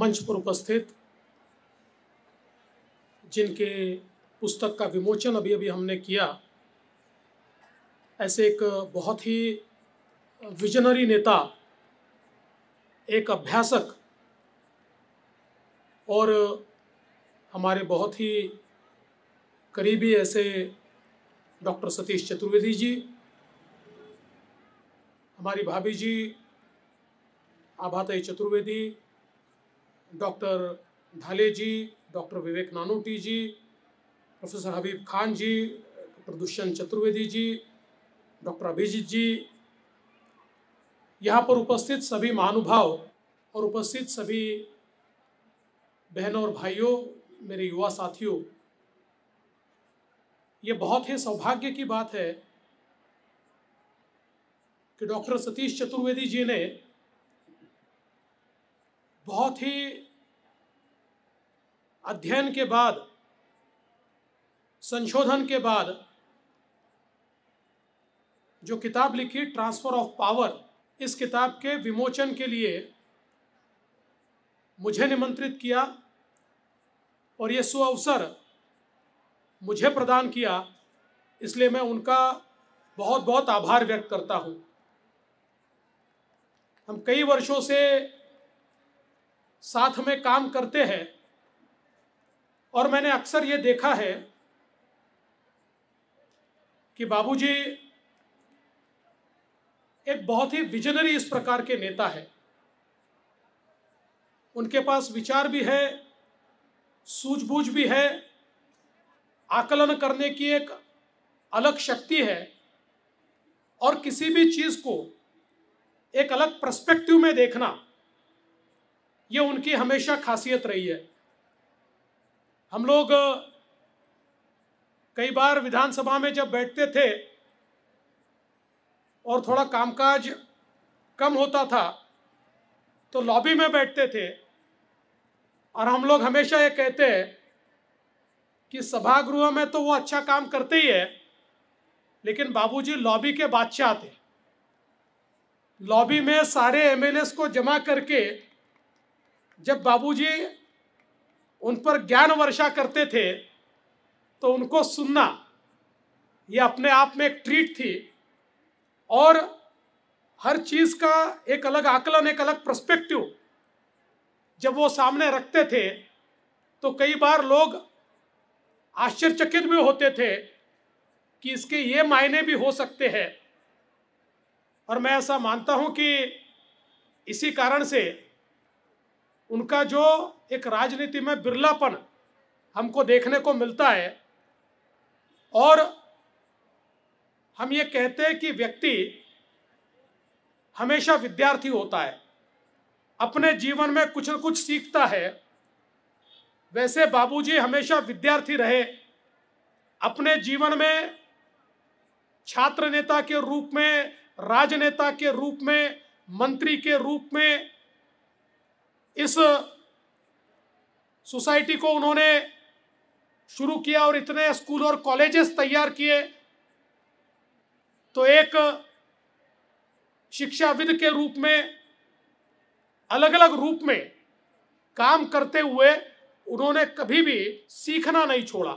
मंच पर उपस्थित जिनके पुस्तक का विमोचन अभी अभी हमने किया ऐसे एक बहुत ही विजनरी नेता एक अभ्यासक और हमारे बहुत ही करीबी ऐसे डॉक्टर सतीश चतुर्वेदी जी हमारी भाभी जी Abhatai Chaturvedi doctor Dhale ji doctor Vivek Nanoti ji professor Habib Khan ji doctor Dushyant Chaturvedi ji doctor Abhijeet ji यहाँ पर उपस्थित सभी महानुभाव और उपस्थित सभी बहनों और भाइयों मेरे युवा साथियों ये बहुत ही सौभाग्य की बात है कि डॉक्टर सतीश चतुर्वेदी जी ने बहुत ही अध्ययन के बाद संशोधन के बाद जो किताब लिखी ट्रांसफर ऑफ पावर इस किताब के विमोचन के लिए मुझे निमंत्रित किया और ये सुअवसर मुझे प्रदान किया इसलिए मैं उनका बहुत बहुत आभार व्यक्त करता हूँ हम कई वर्षों से साथ में काम करते हैं और मैंने अक्सर ये देखा है कि बाबूजी एक बहुत ही विजनरी इस प्रकार के नेता है उनके पास विचार भी है सूझबूझ भी है आकलन करने की एक अलग शक्ति है और किसी भी चीज़ को एक अलग प्रस्पेक्टिव में देखना ये उनकी हमेशा खासियत रही है हम लोग कई बार विधानसभा में जब बैठते थे और थोड़ा कामकाज कम होता था तो लॉबी में बैठते थे और हम लोग हमेशा ये कहते हैं कि सभागृह में तो वो अच्छा काम करते ही है लेकिन बाबूजी लॉबी के बादशाह थे लॉबी में सारे एमएलएस को जमा करके जब बाबूजी उन पर ज्ञान वर्षा करते थे तो उनको सुनना ये अपने आप में एक ट्रीट थी और हर चीज़ का एक अलग आकलन एक अलग प्रस्पेक्टिव जब वो सामने रखते थे तो कई बार लोग आश्चर्यचकित भी होते थे कि इसके ये मायने भी हो सकते हैं और मैं ऐसा मानता हूँ कि इसी कारण से उनका जो एक राजनीति में बिरलापन हमको देखने को मिलता है और हम ये कहते हैं कि व्यक्ति हमेशा विद्यार्थी होता है अपने जीवन में कुछ न कुछ सीखता है वैसे बाबूजी हमेशा विद्यार्थी रहे अपने जीवन में छात्र नेता के रूप में राजनेता के रूप में मंत्री के रूप में इस सोसाइटी को उन्होंने शुरू किया और इतने स्कूल और कॉलेजेस तैयार किए तो एक शिक्षाविद के रूप में अलग अलग रूप में काम करते हुए उन्होंने कभी भी सीखना नहीं छोड़ा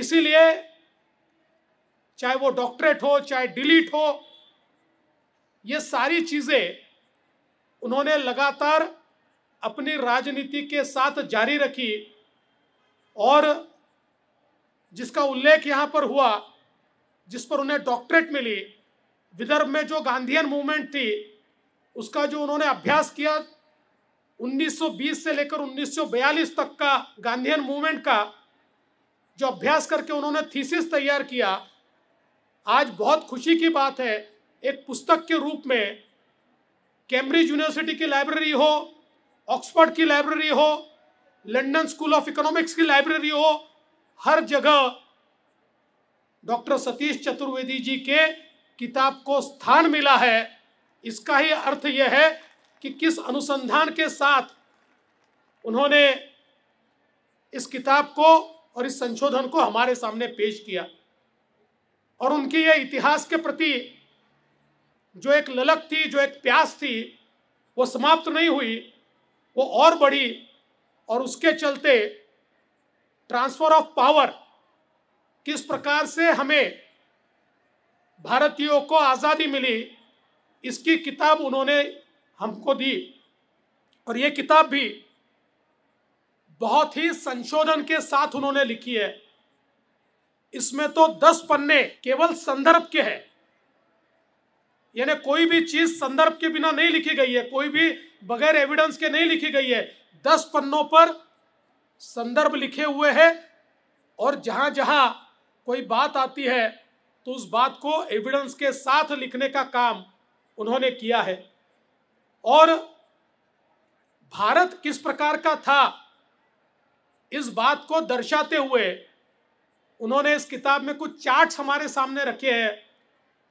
इसीलिए चाहे वो डॉक्टरेट हो चाहे डिलीट हो ये सारी चीज़ें उन्होंने लगातार अपनी राजनीति के साथ जारी रखी और जिसका उल्लेख यहाँ पर हुआ जिस पर उन्हें डॉक्टरेट मिली विदर्भ में जो गांधीयन मूवमेंट थी उसका जो उन्होंने अभ्यास किया 1920 से लेकर 1942 तक का गांधीयन मूवमेंट का जो अभ्यास करके उन्होंने थीसिस तैयार किया आज बहुत खुशी की बात है एक पुस्तक के रूप में कैम्ब्रिज यूनिवर्सिटी की लाइब्रेरी हो ऑक्सफर्ड की लाइब्रेरी हो लंदन स्कूल ऑफ इकोनॉमिक्स की लाइब्रेरी हो हर जगह डॉक्टर सतीश चतुर्वेदी जी के किताब को स्थान मिला है इसका ही अर्थ यह है कि किस अनुसंधान के साथ उन्होंने इस किताब को और इस संशोधन को हमारे सामने पेश किया और उनकी यह इतिहास के प्रति जो एक ललक थी जो एक प्यास थी वो समाप्त नहीं हुई वो और बढ़ी और उसके चलते ट्रांसफर ऑफ पावर किस प्रकार से हमें भारतीयों को आज़ादी मिली इसकी किताब उन्होंने हमको दी और ये किताब भी बहुत ही संशोधन के साथ उन्होंने लिखी है इसमें तो दस पन्ने केवल संदर्भ के हैं यानी कोई भी चीज संदर्भ के बिना नहीं लिखी गई है कोई भी बगैर एविडेंस के नहीं लिखी गई है दस पन्नों पर संदर्भ लिखे हुए हैं और जहां जहां कोई बात आती है तो उस बात को एविडेंस के साथ लिखने का काम उन्होंने किया है और भारत किस प्रकार का था इस बात को दर्शाते हुए उन्होंने इस किताब में कुछ चार्ट हमारे सामने रखे हैं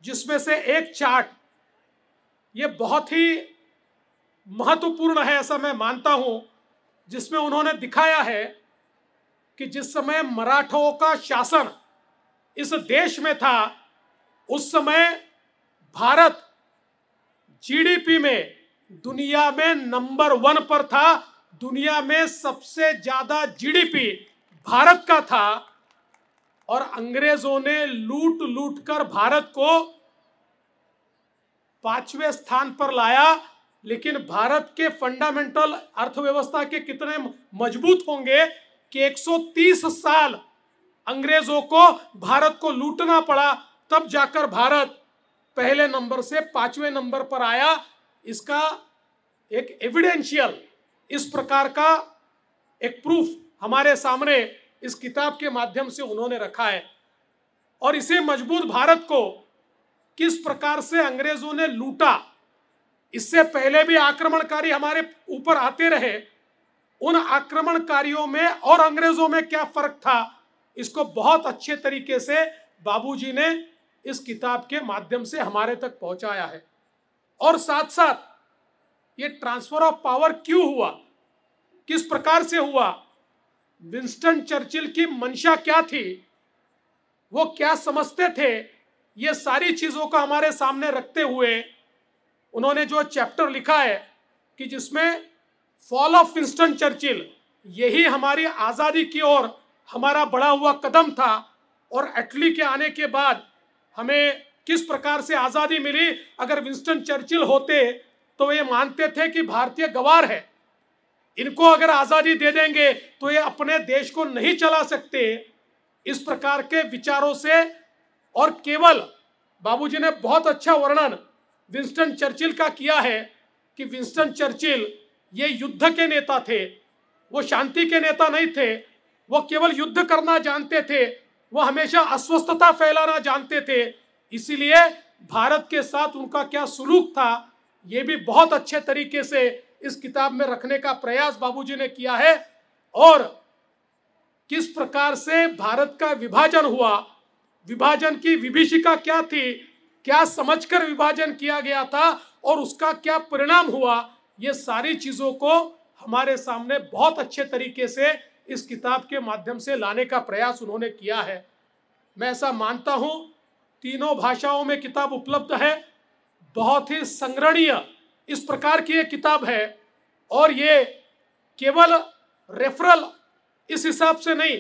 जिसमें से एक चार्ट ये बहुत ही महत्वपूर्ण है ऐसा मैं मानता हूं जिसमें उन्होंने दिखाया है कि जिस समय मराठों का शासन इस देश में था उस समय भारत जीडीपी में दुनिया में नंबर वन पर था दुनिया में सबसे ज्यादा जीडीपी भारत का था और अंग्रेजों ने लूट लूट कर भारत को पांचवें स्थान पर लाया लेकिन भारत के फंडामेंटल अर्थव्यवस्था के कितने मजबूत होंगे कि 130 साल अंग्रेजों को भारत को लूटना पड़ा तब जाकर भारत पहले नंबर से पांचवें नंबर पर आया इसका एक एविडेंशियल इस प्रकार का एक प्रूफ हमारे सामने इस किताब के माध्यम से उन्होंने रखा है और इसे मजबूत भारत को किस प्रकार से अंग्रेजों ने लूटा इससे पहले भी आक्रमणकारी हमारे ऊपर आते रहे उन आक्रमणकारियों में और अंग्रेजों में क्या फर्क था इसको बहुत अच्छे तरीके से बाबूजी ने इस किताब के माध्यम से हमारे तक पहुंचाया है और साथ साथ ये ट्रांसफर ऑफ पावर क्यों हुआ किस प्रकार से हुआ विंस्टन चर्चिल की मंशा क्या थी वो क्या समझते थे ये सारी चीजों का हमारे सामने रखते हुए उन्होंने जो चैप्टर लिखा है कि जिसमें फॉल ऑफ विंस्टन चर्चिल यही हमारी आज़ादी की ओर हमारा बढ़ा हुआ कदम था और एटली के आने के बाद हमें किस प्रकार से आज़ादी मिली अगर विंस्टन चर्चिल होते तो ये मानते थे कि भारतीय गवार है इनको अगर आज़ादी दे देंगे तो ये अपने देश को नहीं चला सकते इस प्रकार के विचारों से और केवल बाबूजी ने बहुत अच्छा वर्णन विंस्टन चर्चिल का किया है कि विंस्टन चर्चिल ये युद्ध के नेता थे वो शांति के नेता नहीं थे वो केवल युद्ध करना जानते थे वो हमेशा अस्वस्थता फैलाना जानते थे इसीलिए भारत के साथ उनका क्या सुलूक था ये भी बहुत अच्छे तरीके से इस किताब में रखने का प्रयास बाबूजी ने किया है और किस प्रकार से भारत का विभाजन हुआ विभाजन की विभीषिका क्या थी क्या समझकर विभाजन किया गया था और उसका क्या परिणाम हुआ ये सारी चीज़ों को हमारे सामने बहुत अच्छे तरीके से इस किताब के माध्यम से लाने का प्रयास उन्होंने किया है मैं ऐसा मानता हूँ तीनों भाषाओं में किताब उपलब्ध है बहुत ही संग्रहणीय इस प्रकार की ये किताब है और ये केवल रेफरल इस हिसाब से नहीं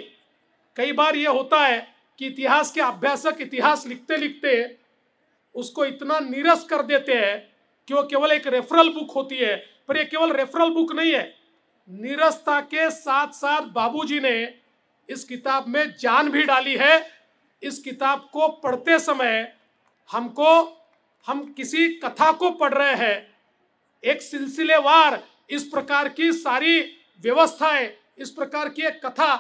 कई बार ये होता है कि इतिहास के अभ्यासक इतिहास लिखते लिखते उसको इतना नीरस कर देते हैं कि वो केवल एक रेफरल बुक होती है पर ये केवल रेफरल बुक नहीं है नीरसता के साथ साथ बाबूजी ने इस किताब में जान भी डाली है इस किताब को पढ़ते समय हमको हम किसी कथा को पढ़ रहे हैं एक सिलसिलेवार इस प्रकार की सारी व्यवस्थाएं इस प्रकार की एक कथा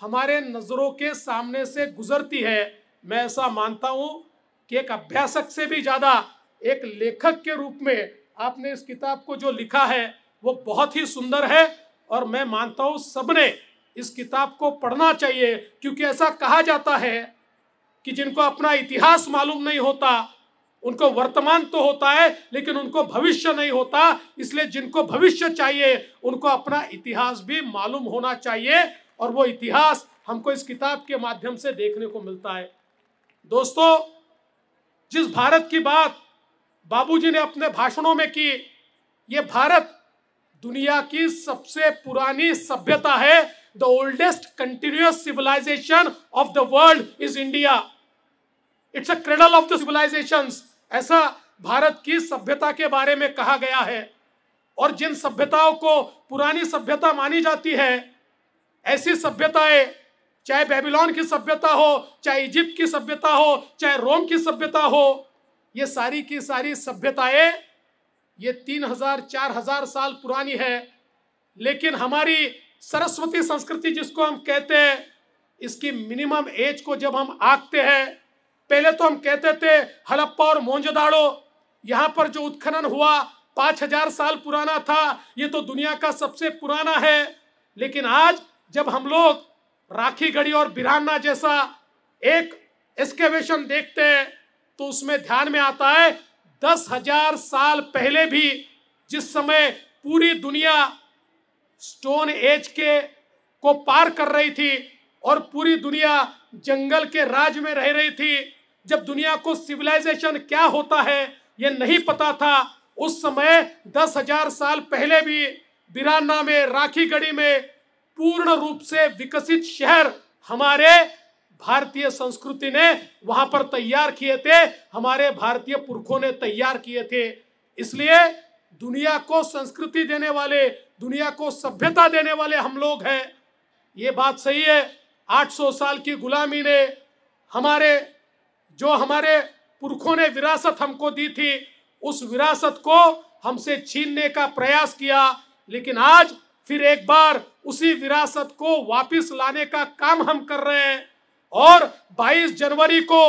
हमारे नज़रों के सामने से गुजरती है मैं ऐसा मानता हूँ कि एक अभ्यासक से भी ज़्यादा एक लेखक के रूप में आपने इस किताब को जो लिखा है वो बहुत ही सुंदर है और मैं मानता हूँ सबने इस किताब को पढ़ना चाहिए क्योंकि ऐसा कहा जाता है कि जिनको अपना इतिहास मालूम नहीं होता उनको वर्तमान तो होता है लेकिन उनको भविष्य नहीं होता इसलिए जिनको भविष्य चाहिए उनको अपना इतिहास भी मालूम होना चाहिए और वो इतिहास हमको इस किताब के माध्यम से देखने को मिलता है दोस्तों जिस भारत की बात बाबूजी ने अपने भाषणों में की ये भारत दुनिया की सबसे पुरानी सभ्यता है the oldest continuous civilisation of the world is India it's a cradle of the civilisation ऐसा भारत की सभ्यता के बारे में कहा गया है और जिन सभ्यताओं को पुरानी सभ्यता मानी जाती है ऐसी सभ्यताएं चाहे बेबीलोन की सभ्यता हो चाहे इजिप्ट की सभ्यता हो चाहे रोम की सभ्यता हो ये सारी की सारी सभ्यताएं ये तीन हजार चार हजार साल पुरानी है लेकिन हमारी सरस्वती संस्कृति जिसको हम कहते हैं इसकी मिनिमम एज को जब हम आंकते हैं पहले तो हम कहते थे हड़प्पा और मोहनजोदाड़ो यहाँ पर जो उत्खनन हुआ पाँच हजार साल पुराना था ये तो दुनिया का सबसे पुराना है लेकिन आज जब हम लोग राखी गढ़ी और बिराना जैसा एक एक्सकेवेशन देखते हैं तो उसमें ध्यान में आता है दस हजार साल पहले भी जिस समय पूरी दुनिया स्टोन एज के को पार कर रही थी और पूरी दुनिया जंगल के राज में रह रही थी जब दुनिया को सिविलाइजेशन क्या होता है ये नहीं पता था उस समय दस हजार साल पहले भी बिराना में राखी गढ़ी में पूर्ण रूप से विकसित शहर हमारे भारतीय संस्कृति ने वहां पर तैयार किए थे हमारे भारतीय पुरखों ने तैयार किए थे इसलिए दुनिया को संस्कृति देने वाले दुनिया को सभ्यता देने वाले हम लोग हैं ये बात सही है 800 साल की गुलामी ने हमारे जो हमारे पुरखों ने विरासत हमको दी थी उस विरासत को हमसे छीनने का प्रयास किया लेकिन आज फिर एक बार उसी विरासत को वापस लाने का काम हम कर रहे हैं और 22 जनवरी को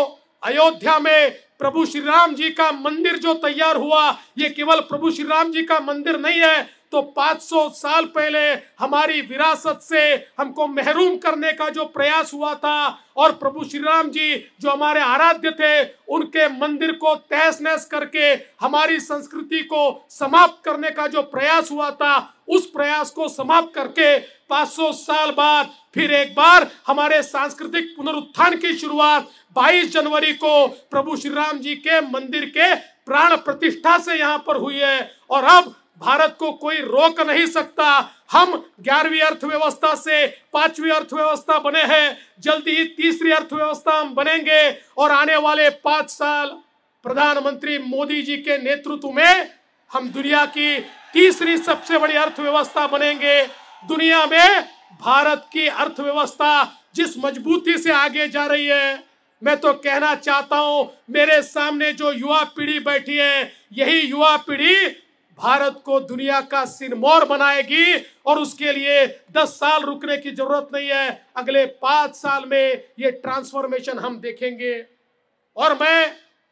अयोध्या में प्रभु श्री राम जी का मंदिर जो तैयार हुआ ये केवल प्रभु श्री राम जी का मंदिर नहीं है तो 500 साल पहले हमारी विरासत से हमको महरूम करने का जो प्रयास हुआ था और प्रभु श्री राम जी जो हमारे आराध्य थे उनके मंदिर को तहस नहस करके हमारी संस्कृति को समाप्त करने का जो प्रयास हुआ था उस प्रयास को समाप्त करके 500 साल बाद फिर एक बार हमारे सांस्कृतिक पुनरुत्थान की शुरुआत 22 जनवरी को प्रभु श्री राम जी के मंदिर के प्राण प्रतिष्ठा से यहाँ पर हुई है और अब भारत को कोई रोक नहीं सकता हम ग्यारहवीं अर्थव्यवस्था से पांचवी अर्थव्यवस्था बने हैं जल्दी ही तीसरी अर्थव्यवस्था हम बनेंगे और आने वाले पांच साल प्रधानमंत्री मोदी जी के नेतृत्व में हम दुनिया की तीसरी सबसे बड़ी अर्थव्यवस्था बनेंगे दुनिया में भारत की अर्थव्यवस्था जिस मजबूती से आगे जा रही है मैं तो कहना चाहता हूं मेरे सामने जो युवा पीढ़ी बैठी है यही युवा पीढ़ी भारत को दुनिया का सिरमौर बनाएगी और उसके लिए दस साल रुकने की जरूरत नहीं है अगले पांच साल में ये ट्रांसफॉर्मेशन हम देखेंगे और मैं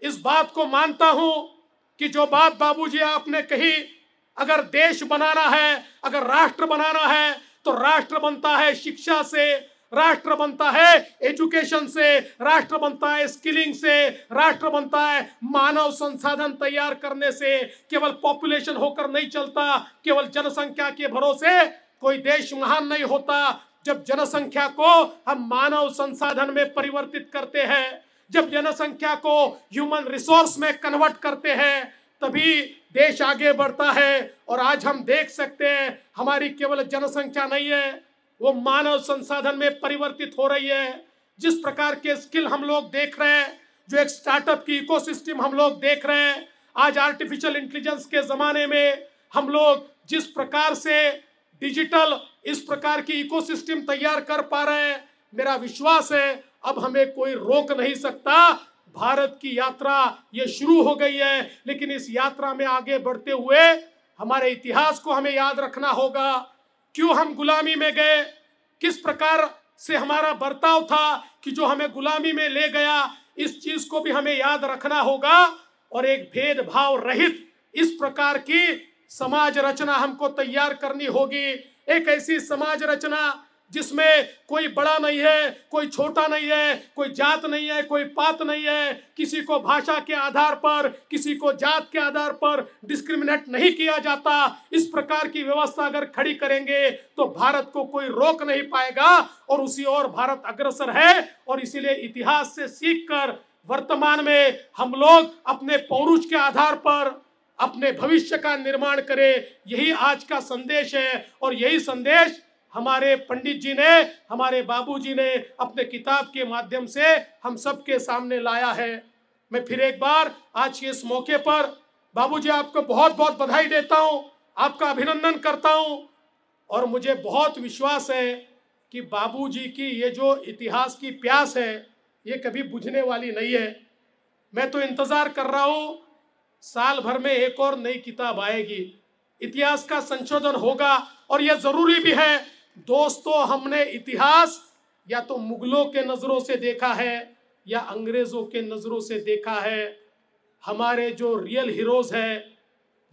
इस बात को मानता हूं कि जो बात बाबूजी आपने कही अगर देश बनाना है अगर राष्ट्र बनाना है तो राष्ट्र बनता है शिक्षा से राष्ट्र बनता है एजुकेशन से राष्ट्र बनता है स्किलिंग से राष्ट्र बनता है मानव संसाधन तैयार करने से केवल पॉपुलेशन होकर नहीं चलता केवल जनसंख्या के भरोसे कोई देश महान नहीं होता जब जनसंख्या को हम मानव संसाधन में परिवर्तित करते हैं जब जनसंख्या को ह्यूमन रिसोर्स में कन्वर्ट करते हैं तभी देश आगे बढ़ता है और आज हम देख सकते हैं हमारी केवल जनसंख्या नहीं है वो मानव संसाधन में परिवर्तित हो रही है जिस प्रकार के स्किल हम लोग देख रहे हैं जो एक स्टार्टअप की इकोसिस्टम हम लोग देख रहे हैं आज आर्टिफिशियल इंटेलिजेंस के ज़माने में हम लोग जिस प्रकार से डिजिटल इस प्रकार की इकोसिस्टम तैयार कर पा रहे हैं मेरा विश्वास है अब हमें कोई रोक नहीं सकता भारत की यात्रा ये शुरू हो गई है लेकिन इस यात्रा में आगे बढ़ते हुए हमारे इतिहास को हमें याद रखना होगा क्यों हम गुलामी में गए किस प्रकार से हमारा बर्ताव था कि जो हमें गुलामी में ले गया इस चीज को भी हमें याद रखना होगा और एक भेदभाव रहित इस प्रकार की समाज रचना हमको तैयार करनी होगी एक ऐसी समाज रचना जिसमें कोई बड़ा नहीं है कोई छोटा नहीं है कोई जात नहीं है कोई पात नहीं है किसी को भाषा के आधार पर किसी को जात के आधार पर डिस्क्रिमिनेट नहीं किया जाता इस प्रकार की व्यवस्था अगर खड़ी करेंगे तो भारत को कोई रोक नहीं पाएगा और उसी ओर भारत अग्रसर है और इसीलिए इतिहास से सीख कर वर्तमान में हम लोग अपने पौरुष के आधार पर अपने भविष्य का निर्माण करें यही आज का संदेश है और यही संदेश हमारे पंडित जी ने हमारे बाबूजी ने अपने किताब के माध्यम से हम सबके सामने लाया है मैं फिर एक बार आज के इस मौके पर बाबूजी आपको बहुत बहुत बधाई देता हूँ आपका अभिनंदन करता हूँ और मुझे बहुत विश्वास है कि बाबूजी की ये जो इतिहास की प्यास है ये कभी बुझने वाली नहीं है मैं तो इंतज़ार कर रहा हूँ साल भर में एक और नई किताब आएगी इतिहास का संशोधन होगा और यह ज़रूरी भी है दोस्तों हमने इतिहास या तो मुगलों के नज़रों से देखा है या अंग्रेज़ों के नज़रों से देखा है हमारे जो रियल हीरोज़ हैं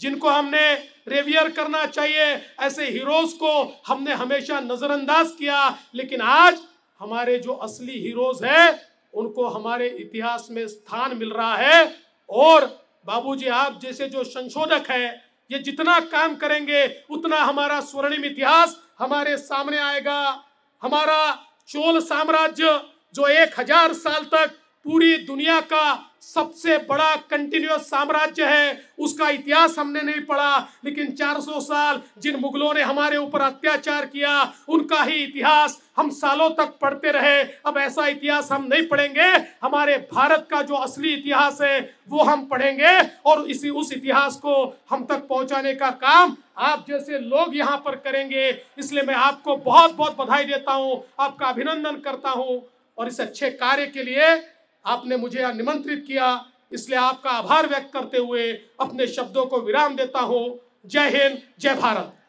जिनको हमने रेवियर करना चाहिए ऐसे हीरोज़ को हमने हमेशा नज़रअंदाज किया लेकिन आज हमारे जो असली हीरोज़ हैं उनको हमारे इतिहास में स्थान मिल रहा है और बाबूजी आप जैसे जो संशोधक हैं ये जितना काम करेंगे उतना हमारा स्वर्णिम इतिहास हमारे सामने आएगा हमारा चोल साम्राज्य जो एक हजार साल तक पूरी दुनिया का सबसे बड़ा कंटिन्यूस साम्राज्य है उसका इतिहास हमने नहीं पढ़ा लेकिन 400 साल जिन मुगलों ने हमारे ऊपर अत्याचार किया उनका ही इतिहास हम सालों तक पढ़ते रहे अब ऐसा इतिहास हम नहीं पढ़ेंगे हमारे भारत का जो असली इतिहास है वो हम पढ़ेंगे और इसी उस इतिहास को हम तक पहुंचाने का काम आप जैसे लोग यहाँ पर करेंगे इसलिए मैं आपको बहुत बहुत बधाई देता हूँ आपका अभिनंदन करता हूँ और इस अच्छे कार्य के लिए आपने मुझे निमंत्रित किया इसलिए आपका आभार व्यक्त करते हुए अपने शब्दों को विराम देता हूँ जय हिंद जय भारत